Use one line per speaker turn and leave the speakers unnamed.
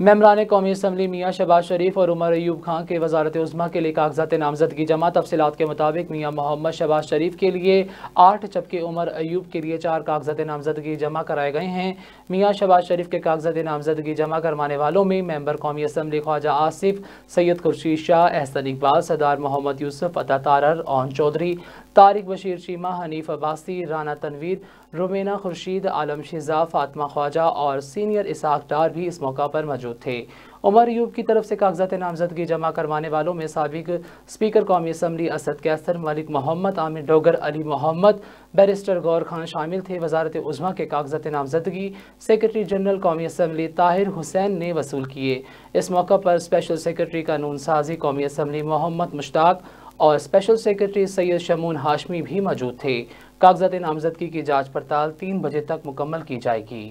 ममरान कौमी असम्बली मियाँ शबाज शरीफ और उमर अयूब खां के वजारत उजमा के लिए कागजात नामजदगी जमा तफसलत के मुताबिक मियाँ मोहम्मद शबाज शरीफ के लिए आठ जबकि उमर अयूब के लिए चार कागजात नामजदगी जमा कराए गए हैं मियाँ शबाज शरीफ के कागजात नामजदगी जमा करवाने वालों में मेम्बर कौमी असम्बली ख्वाजा आसिफ सैयद खुर्शीद शाह एहसन इकबाल सदार मोहम्मद यूसुफ अता तारर ओन चौधरी तारिक बशीर शीमा हनीफ अब्बासी राना तनवीर रुमेना खुर्शीद आलम शिजा फातमा ख्वाजा और सीनियर इसाक डार भी इस मौका पर मौजूद मौजूद थे उमर यूब की तरफ से कागजात नामजदगी जमा करवाने वालों में सबक स्पीकर कौमी असम्बली असद कैसर मलिक मोहम्मद आमिर डोगर अली मोहम्मद बैरिस्टर गौर खान शामिल थे वजारत उजमा के कागजात नामजदगी सेक्रेटरी जनरल कौमी असम्बली ताहिर हुसैन ने वसूल किए इस मौका पर स्पेशल सेक्रेटरी कानून साजी कौमी असम्बली मोहम्मद मुश्ताक और स्पेशल सेक्रेटरी सैयद शमून हाशमी भी मौजूद थे कागजात नामजदगी की जाँच पड़ताल तीन बजे तक मुकम्मल की जाएगी